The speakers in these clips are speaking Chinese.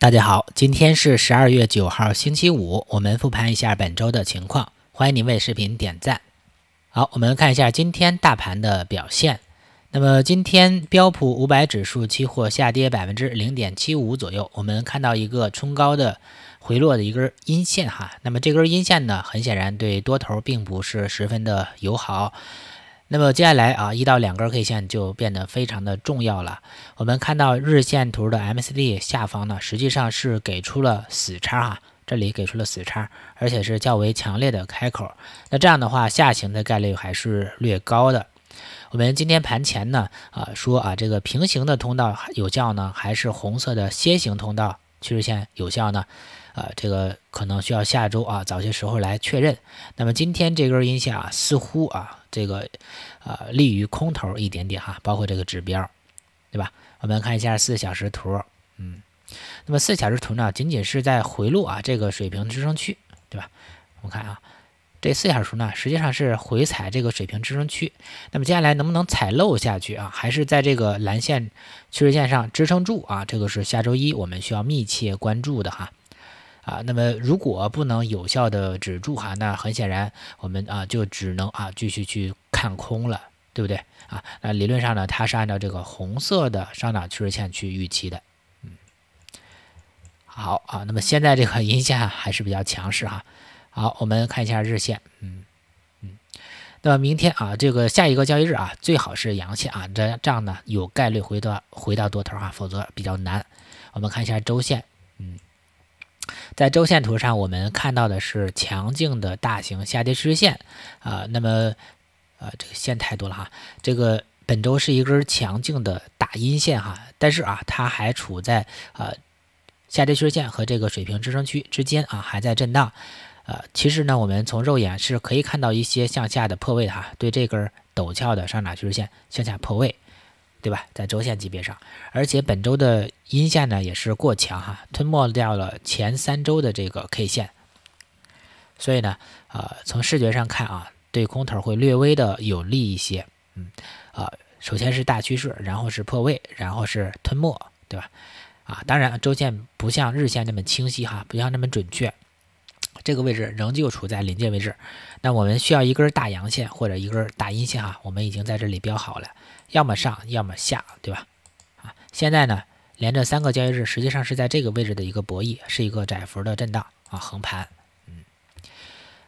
大家好，今天是十二月九号，星期五，我们复盘一下本周的情况。欢迎您为视频点赞。好，我们看一下今天大盘的表现。那么今天标普五百指数期货下跌百分之零点七五左右，我们看到一个冲高的回落的一根阴线哈。那么这根阴线呢，很显然对多头并不是十分的友好。那么接下来啊，一到两根 K 线就变得非常的重要了。我们看到日线图的 MACD 下方呢，实际上是给出了死叉哈，这里给出了死叉，而且是较为强烈的开口。那这样的话，下行的概率还是略高的。我们今天盘前呢，啊说啊，这个平行的通道有效呢，还是红色的楔形通道趋势线有效呢？啊，这个可能需要下周啊早些时候来确认。那么今天这根阴线啊，似乎啊这个啊利于空头一点点哈，包括这个指标，对吧？我们看一下四小时图，嗯，那么四小时图呢，仅仅是在回落啊这个水平支撑区，对吧？我们看啊，这四小时呢实际上是回踩这个水平支撑区，那么接下来能不能踩漏下去啊，还是在这个蓝线趋势线上支撑住啊？这个是下周一我们需要密切关注的哈。啊，那么如果不能有效的止住哈，那很显然我们啊就只能啊继续去看空了，对不对啊？那理论上呢，它是按照这个红色的上涨趋势线去预期的，嗯。好啊，那么现在这个阴线还是比较强势哈。好，我们看一下日线，嗯嗯。那么明天啊，这个下一个交易日啊，最好是阳线啊，这这样呢有概率回到回到多头啊，否则比较难。我们看一下周线，嗯。在周线图上，我们看到的是强劲的大型下跌趋势线，啊，那么，呃，这个线太多了哈，这个本周是一根强劲的打阴线哈，但是啊，它还处在呃下跌趋势线和这个水平支撑区之间啊，还在震荡，呃，其实呢，我们从肉眼是可以看到一些向下的破位的哈，对这根陡峭的上涨趋势线向下破位。对吧？在周线级别上，而且本周的阴线呢也是过强哈，吞没掉了前三周的这个 K 线，所以呢，呃，从视觉上看啊，对空头会略微的有利一些，嗯，啊，首先是大趋势，然后是破位，然后是吞没，对吧？啊，当然周线不像日线那么清晰哈，不像那么准确，这个位置仍旧处在临界位置，那我们需要一根大阳线或者一根大阴线哈，我们已经在这里标好了。要么上，要么下，对吧？啊，现在呢，连着三个交易日，实际上是在这个位置的一个博弈，是一个窄幅的震荡啊，横盘。嗯，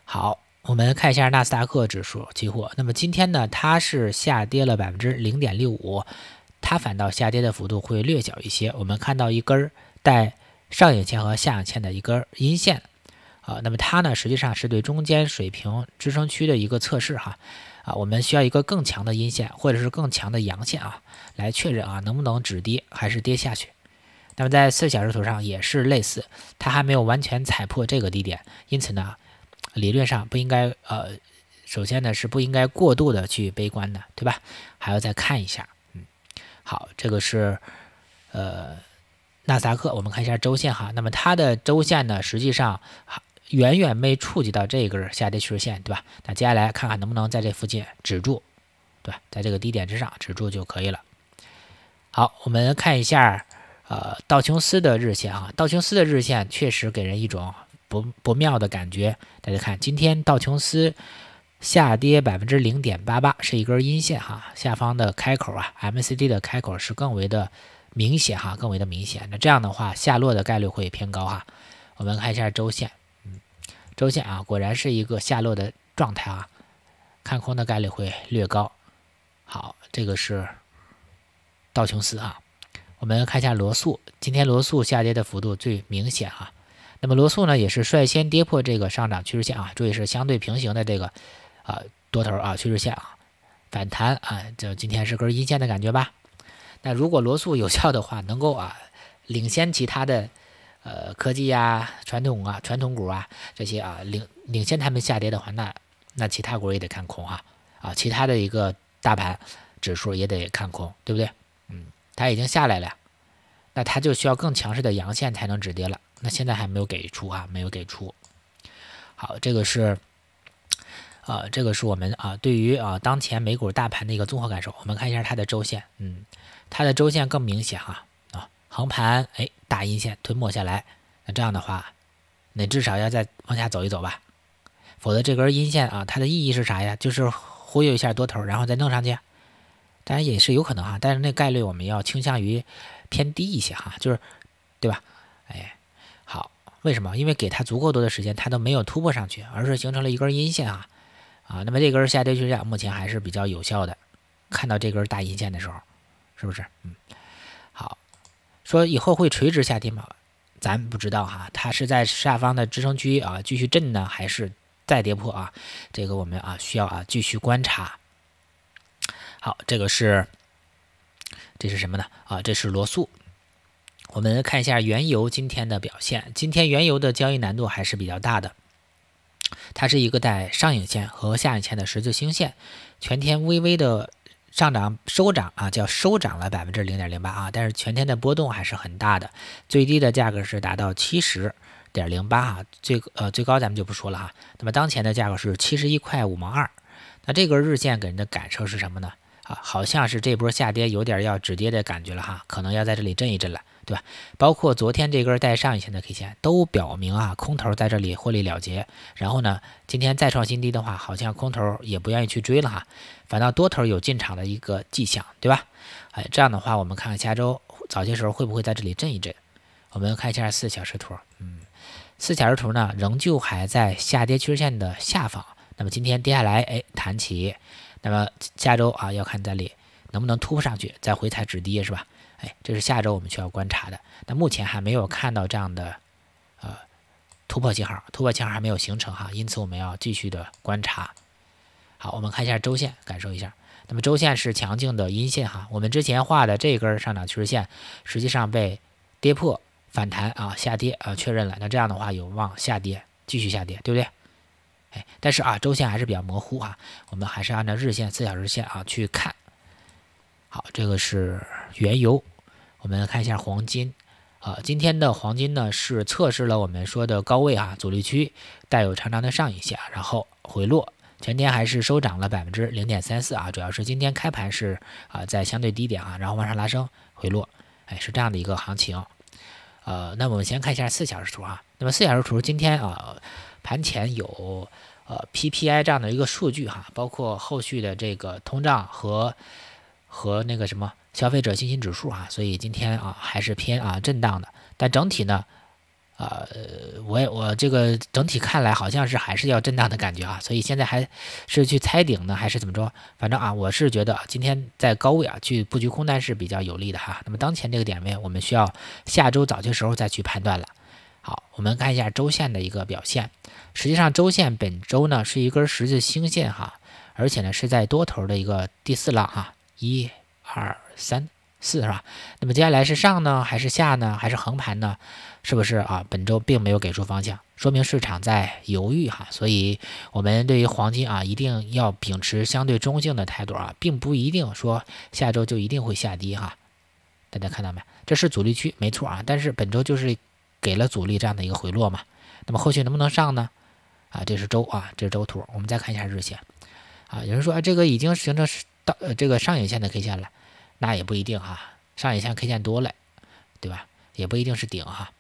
好，我们看一下纳斯达克指数期货。那么今天呢，它是下跌了百分之零点六五，它反倒下跌的幅度会略小一些。我们看到一根儿带上影线和下影线的一根阴线，啊，那么它呢，实际上是对中间水平支撑区的一个测试哈。啊，我们需要一个更强的阴线，或者是更强的阳线啊，来确认啊能不能止跌，还是跌下去。那么在四小时图上也是类似，它还没有完全踩破这个低点，因此呢，理论上不应该呃，首先呢是不应该过度的去悲观的，对吧？还要再看一下，嗯，好，这个是呃纳斯达克，我们看一下周线哈，那么它的周线呢，实际上远远没触及到这一根下跌趋势线，对吧？那接下来看看能不能在这附近止住，对吧？在这个低点之上止住就可以了。好，我们看一下呃道琼斯的日线啊，道琼斯的日线确实给人一种不不妙的感觉。大家看，今天道琼斯下跌百分之零点八八，是一根阴线哈。下方的开口啊，MCD 的开口是更为的明显哈，更为的明显。那这样的话，下落的概率会偏高哈。我们看一下周线。周线啊，果然是一个下落的状态啊，看空的概率会略高。好，这个是道琼斯啊，我们看一下罗素，今天罗素下跌的幅度最明显啊。那么罗素呢，也是率先跌破这个上涨趋势线啊，注意是相对平行的这个啊多头啊趋势线啊反弹啊，这今天是根阴线的感觉吧？那如果罗素有效的话，能够啊领先其他的。呃，科技呀，传统啊，传统股啊，这些啊，领领先他们下跌的话，那那其他股也得看空哈，啊，其他的一个大盘指数也得看空，对不对？嗯，它已经下来了，那它就需要更强势的阳线才能止跌了，那现在还没有给出啊，没有给出。好，这个是，呃，这个是我们啊，对于啊，当前美股大盘的一个综合感受。我们看一下它的周线，嗯，它的周线更明显哈。横盘，哎，大阴线吞没下来，那这样的话，那至少要再往下走一走吧，否则这根阴线啊，它的意义是啥呀？就是忽悠一下多头，然后再弄上去，当然也是有可能哈，但是那概率我们要倾向于偏低一些哈，就是，对吧？哎，好，为什么？因为给它足够多的时间，它都没有突破上去，而是形成了一根阴线啊，啊，那么这根下跌趋势啊，目前还是比较有效的，看到这根大阴线的时候，是不是？嗯。说以后会垂直下跌吗？咱不知道哈，它是在下方的支撑区啊，继续震呢，还是再跌破啊？这个我们啊需要啊继续观察。好，这个是，这是什么呢？啊，这是罗素。我们看一下原油今天的表现，今天原油的交易难度还是比较大的，它是一个在上影线和下影线的十字星线，全天微微的。上涨收涨啊，叫收涨了百分之零点零八啊，但是全天的波动还是很大的，最低的价格是达到七十点零八啊，最呃最高咱们就不说了哈，那么当前的价格是七十一块五毛二，那这个日线给人的感受是什么呢？啊，好像是这波下跌有点要止跌的感觉了哈，可能要在这里震一震了。对吧？包括昨天这根带上影线的 K 线，都表明啊，空头在这里获利了结。然后呢，今天再创新低的话，好像空头也不愿意去追了哈，反倒多头有进场的一个迹象，对吧？哎，这样的话，我们看看下周早些时候会不会在这里震一震。我们看一下四小时图，嗯，四小时图呢，仍旧还在下跌趋势线的下方。那么今天跌下来，哎，弹起。那么下周啊，要看这里能不能突破上去，再回踩止跌，是吧？哎，这是下周我们需要观察的，那目前还没有看到这样的，呃，突破信号，突破信号还没有形成哈，因此我们要继续的观察。好，我们看一下周线，感受一下。那么周线是强劲的阴线哈，我们之前画的这根上涨趋势线，实际上被跌破，反弹啊，下跌啊，确认了。那这样的话有望下跌，继续下跌，对不对？哎，但是啊，周线还是比较模糊哈，我们还是按照日线、四小时线啊去看。好，这个是原油。我们来看一下黄金，啊，今天的黄金呢是测试了我们说的高位啊阻力区，带有长长的上影线，然后回落，全天还是收涨了百分之零点三四啊，主要是今天开盘是啊在相对低点啊，然后往上拉升回落，哎是这样的一个行情，呃，那我们先看一下四小时图啊，那么四小时图今天啊盘前有呃 PPI 这样的一个数据哈，包括后续的这个通胀和。和那个什么消费者信心指数啊，所以今天啊还是偏啊震荡的，但整体呢，呃，我也我这个整体看来好像是还是要震荡的感觉啊，所以现在还是去猜顶呢，还是怎么着？反正啊，我是觉得今天在高位啊去布局空单是比较有利的哈。那么当前这个点位，我们需要下周早些时候再去判断了。好，我们看一下周线的一个表现，实际上周线本周呢是一根十字星线哈，而且呢是在多头的一个第四浪哈。一二三四是吧？那么接下来是上呢，还是下呢，还是横盘呢？是不是啊？本周并没有给出方向，说明市场在犹豫哈。所以，我们对于黄金啊，一定要秉持相对中性的态度啊，并不一定说下周就一定会下跌哈。大家看到没？这是阻力区，没错啊。但是本周就是给了阻力这样的一个回落嘛。那么后续能不能上呢？啊，这是周啊，这是周图。我们再看一下日线啊，有人说啊，这个已经形成到呃这个上影线的 K 线了，那也不一定哈，上影线 K 线多了，对吧？也不一定是顶哈。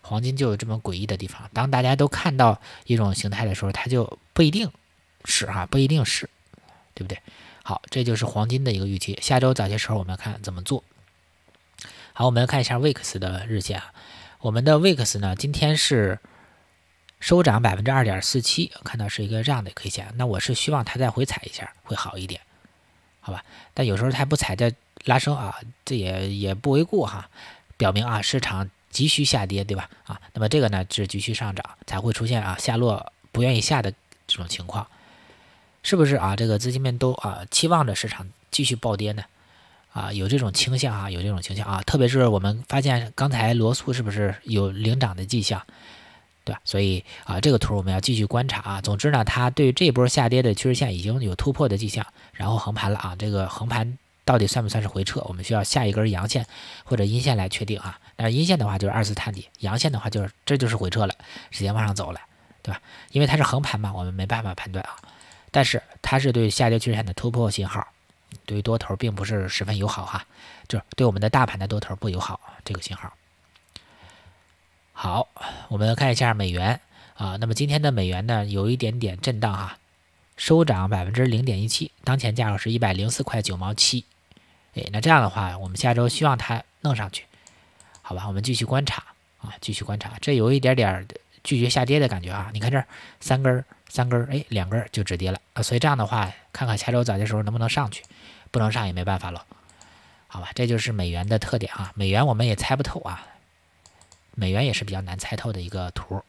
黄金就有这么诡异的地方，当大家都看到一种形态的时候，它就不一定是哈，不一定是，对不对？好，这就是黄金的一个预期。下周早些时候我们看怎么做。好，我们看一下 VIX 的日线啊，我们的 VIX 呢今天是收涨百分之二点四七，看到是一个这样的 K 线，那我是希望它再回踩一下会好一点。好吧，但有时候它不踩着拉升啊，这也也不为过哈，表明啊市场急需下跌，对吧？啊，那么这个呢是继续上涨才会出现啊下落不愿意下的这种情况，是不是啊？这个资金面都啊期望着市场继续暴跌呢，啊有这种倾向啊有这种倾向啊，特别是我们发现刚才罗素是不是有领涨的迹象？对吧？所以啊，这个图我们要继续观察啊。总之呢，它对这波下跌的趋势线已经有突破的迹象，然后横盘了啊。这个横盘到底算不算是回撤？我们需要下一根阳线或者阴线来确定啊。但是阴线的话就是二次探底，阳线的话就是这就是回撤了，直接往上走了，对吧？因为它是横盘嘛，我们没办法判断啊。但是它是对下跌趋势线的突破信号，对于多头并不是十分友好哈，就是对我们的大盘的多头不友好这个信号。好，我们看一下美元啊，那么今天的美元呢，有一点点震荡哈，收涨百分之零点一七，当前价格是一百零四块九毛七，哎，那这样的话，我们下周希望它弄上去，好吧，我们继续观察啊，继续观察，这有一点点拒绝下跌的感觉啊，你看这儿三根儿，三根儿，哎，两根儿就止跌了啊，所以这样的话，看看下周早些时候能不能上去，不能上也没办法了，好吧，这就是美元的特点啊，美元我们也猜不透啊。美元也是比较难猜透的一个图。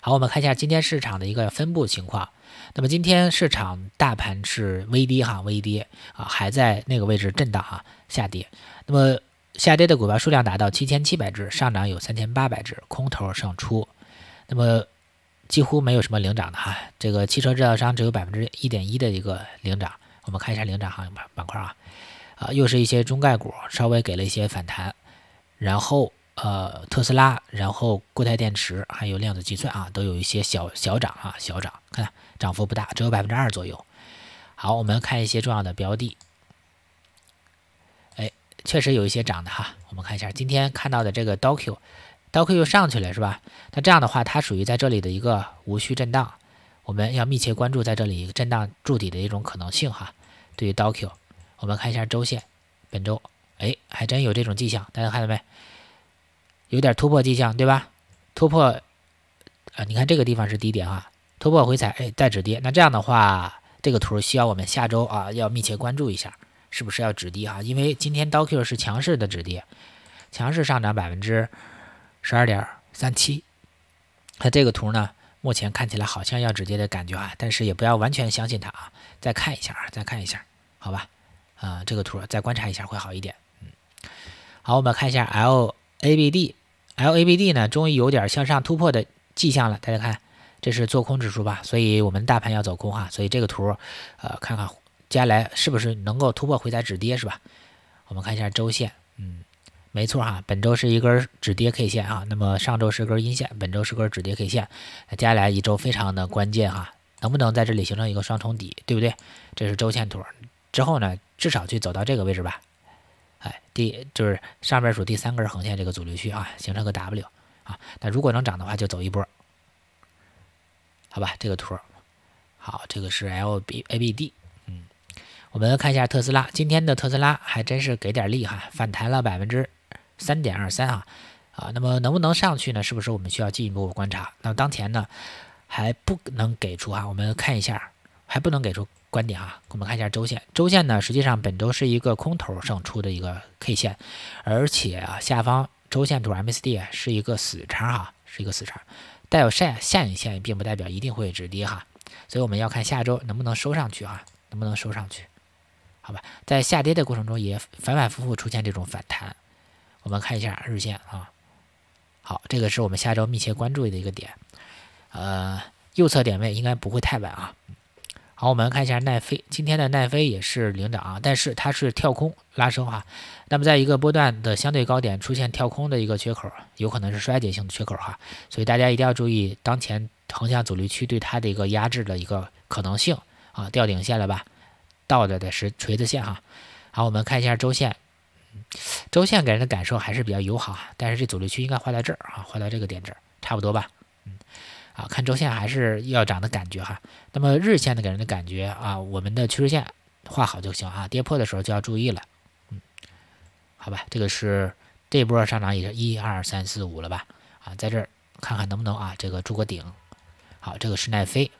好，我们看一下今天市场的一个分布情况。那么今天市场大盘是微跌哈，微跌啊，还在那个位置震荡哈，下跌。那么下跌的股票数量达到七千七百只，上涨有三千八百只，空头胜出。那么几乎没有什么领涨的哈，这个汽车制造商只有百分之一点一的一个领涨。我们看一下领涨行业板板块啊，啊，又是一些中概股稍微给了一些反弹，然后。呃，特斯拉，然后固态电池，还有量子计算啊，都有一些小小涨哈，小涨，看涨幅不大，只有百分之二左右。好，我们看一些重要的标的，哎，确实有一些涨的哈。我们看一下今天看到的这个 d o u d o u 又上去了是吧？那这样的话，它属于在这里的一个无序震荡，我们要密切关注在这里震荡筑底的一种可能性哈。对于 d o u 我们看一下周线，本周哎，还真有这种迹象，大家看到没？有点突破迹象，对吧？突破，啊，你看这个地方是低点啊，突破回踩，哎，再止跌。那这样的话，这个图需要我们下周啊要密切关注一下，是不是要止跌啊？因为今天刀 Q 是强势的止跌，强势上涨百分之十二点三七。它这个图呢，目前看起来好像要止跌的感觉啊，但是也不要完全相信它啊。再看一下啊，再看一下，好吧？啊，这个图再观察一下会好一点。嗯，好，我们看一下 L。A B D L A B D 呢，终于有点向上突破的迹象了。大家看，这是做空指数吧？所以我们大盘要走空哈。所以这个图，呃，看看接下来是不是能够突破回踩止跌，是吧？我们看一下周线，嗯，没错哈，本周是一根止跌 K 线啊，那么上周是根阴线，本周是根止跌 K 线。接下来一周非常的关键哈，能不能在这里形成一个双重底，对不对？这是周线图，之后呢，至少去走到这个位置吧。哎，第就是上边数第三根横线这个阻力区啊，形成个 W 啊。那如果能涨的话，就走一波，好吧？这个图儿，好，这个是 L B A B D，嗯，我们看一下特斯拉，今天的特斯拉还真是给点力哈，反弹了百分之三点二三啊啊。那么能不能上去呢？是不是我们需要进一步观察？那么当前呢，还不能给出哈，我们看一下，还不能给出。观点啊，我们看一下周线，周线呢，实际上本周是一个空头胜出的一个 K 线，而且啊，下方周线图 m c d 是一个死叉哈，是一个死叉，带有下下影线，并不代表一定会止跌哈，所以我们要看下周能不能收上去哈，能不能收上去？好吧，在下跌的过程中也反反复复出现这种反弹，我们看一下日线啊，好，这个是我们下周密切关注的一个点，呃，右侧点位应该不会太晚啊。好，我们看一下奈飞，今天的奈飞也是零涨啊，但是它是跳空拉升哈。那么在一个波段的相对高点出现跳空的一个缺口，有可能是衰竭性的缺口哈，所以大家一定要注意当前横向阻力区对它的一个压制的一个可能性啊。吊顶线了吧，倒着的是锤子线哈。好，我们看一下周线，周线给人的感受还是比较友好啊，但是这阻力区应该画在这儿啊，画到这个点这儿差不多吧，嗯。啊，看周线还是要涨的感觉哈。那么日线的给人的感觉啊，我们的趋势线画好就行啊，跌破的时候就要注意了。嗯，好吧，这个是这波上涨也是一二三四五了吧？啊，在这儿看看能不能啊，这个筑个顶。好，这个是奈飞。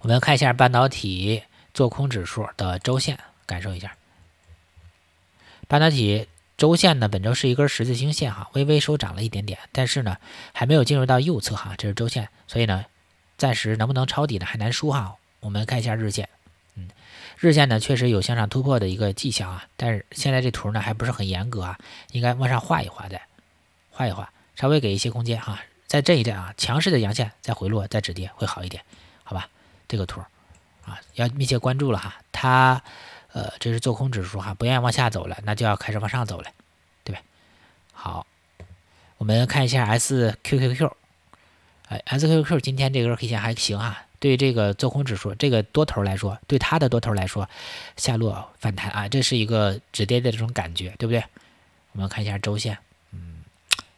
我们看一下半导体做空指数的周线，感受一下半导体。周线呢，本周是一根十字星线哈，微微收涨了一点点，但是呢，还没有进入到右侧哈，这是周线，所以呢，暂时能不能抄底呢，还难说哈。我们看一下日线，嗯，日线呢确实有向上突破的一个迹象啊，但是现在这图呢还不是很严格啊，应该往上画一画再画一画，稍微给一些空间哈，在这一震啊，强势的阳线再回落再止跌会好一点，好吧？这个图啊要密切关注了哈，它。呃，这是做空指数哈，不愿意往下走了，那就要开始往上走了，对吧？好，我们看一下 SQQQ，哎，SQQQ 今天这根 K 线还行啊，对这个做空指数，这个多头来说，对它的多头来说，下落反弹啊，这是一个止跌的这种感觉，对不对？我们看一下周线，嗯，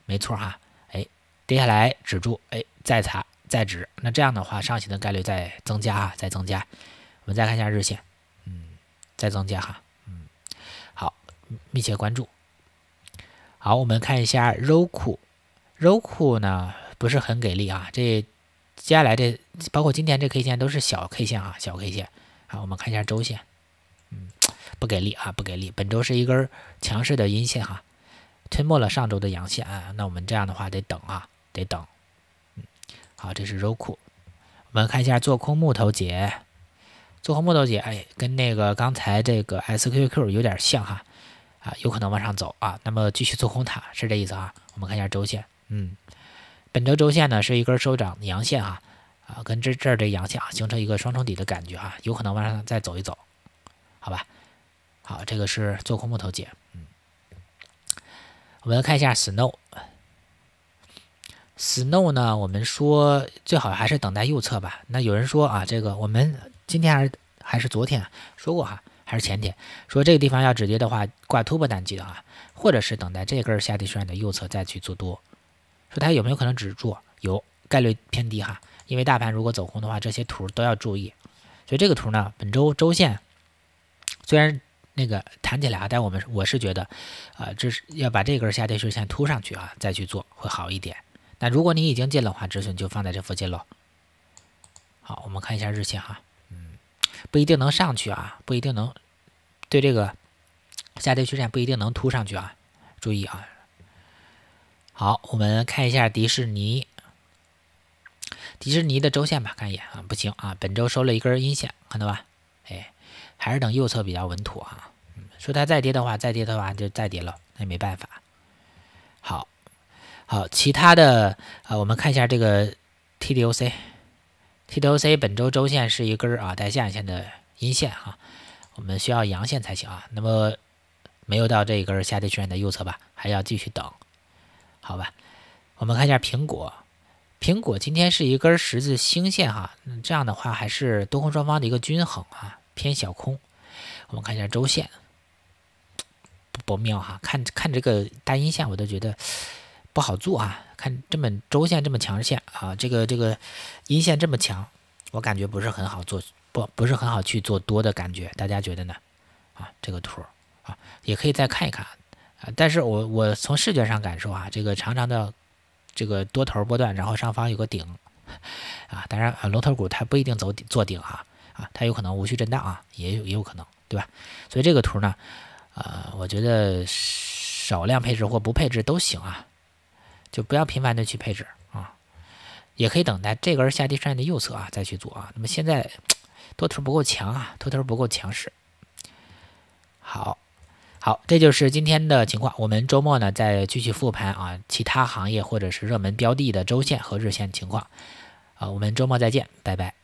没错哈，哎，跌下来止住，哎，再擦再止，那这样的话，上行的概率在增加啊，在增加。我们再看一下日线。再增加哈，嗯，好，密切关注。好，我们看一下 r 库，k 库呢不是很给力啊。这接下来这包括今天这 K 线都是小 K 线啊，小 K 线好，我们看一下周线，嗯，不给力啊，不给力。本周是一根强势的阴线哈，吞没了上周的阳线啊。那我们这样的话得等啊，得等。嗯，好，这是 k 库。我们看一下做空木头姐。做空木头姐，哎，跟那个刚才这个 SQQ 有点像哈，啊，有可能往上走啊。那么继续做空它，是这意思啊？我们看一下周线，嗯，本周周线呢是一根收涨阳线啊，啊，跟这这儿这阳线啊形成一个双重底的感觉啊，有可能往上再走一走，好吧？好，这个是做空木头姐，嗯，我们来看一下 Snow，Snow 呢，我们说最好还是等待右侧吧。那有人说啊，这个我们。今天还是还是昨天说过哈，还是前天说这个地方要止跌的话，挂突破单机的啊，或者是等待这根下跌趋势的右侧再去做多，说它有没有可能止住？有概率偏低哈，因为大盘如果走空的话，这些图都要注意。所以这个图呢，本周周线虽然那个弹起来啊，但我们我是觉得啊，这是要把这根下跌趋势突上去啊，再去做会好一点。那如果你已经进了的话，止损就放在这附近喽。好，我们看一下日线哈。不一定能上去啊，不一定能对这个下跌趋势不一定能突上去啊，注意啊。好，我们看一下迪士尼，迪士尼的周线吧，看一眼啊，不行啊，本周收了一根阴线，看到吧？哎，还是等右侧比较稳妥啊。说它再跌的话，再跌的话就再跌了，那也没办法。好，好，其他的啊，我们看一下这个 TDOC。TDOC 本周周线是一根儿啊带下影线的阴线哈，我们需要阳线才行啊。那么没有到这一根下跌确认的右侧吧，还要继续等，好吧？我们看一下苹果，苹果今天是一根十字星线哈，这样的话还是多空双方的一个均衡啊，偏小空。我们看一下周线，不不妙哈，看看这个大阴线，我都觉得。不好做啊！看这么周线这么强线啊，这个这个阴线这么强，我感觉不是很好做，不不是很好去做多的感觉，大家觉得呢？啊，这个图啊，也可以再看一看啊。但是我我从视觉上感受啊，这个长长的这个多头波段，然后上方有个顶啊。当然，啊，龙头股它不一定走做顶啊啊，它有可能无序震荡啊，也有也有可能，对吧？所以这个图呢，呃，我觉得少量配置或不配置都行啊。就不要频繁的去配置啊，也可以等待这根儿下跌线的右侧啊，再去做啊。那么现在多头不够强啊，多头不够强势。好，好，这就是今天的情况。我们周末呢再继续复盘啊，其他行业或者是热门标的的周线和日线情况啊，我们周末再见，拜拜。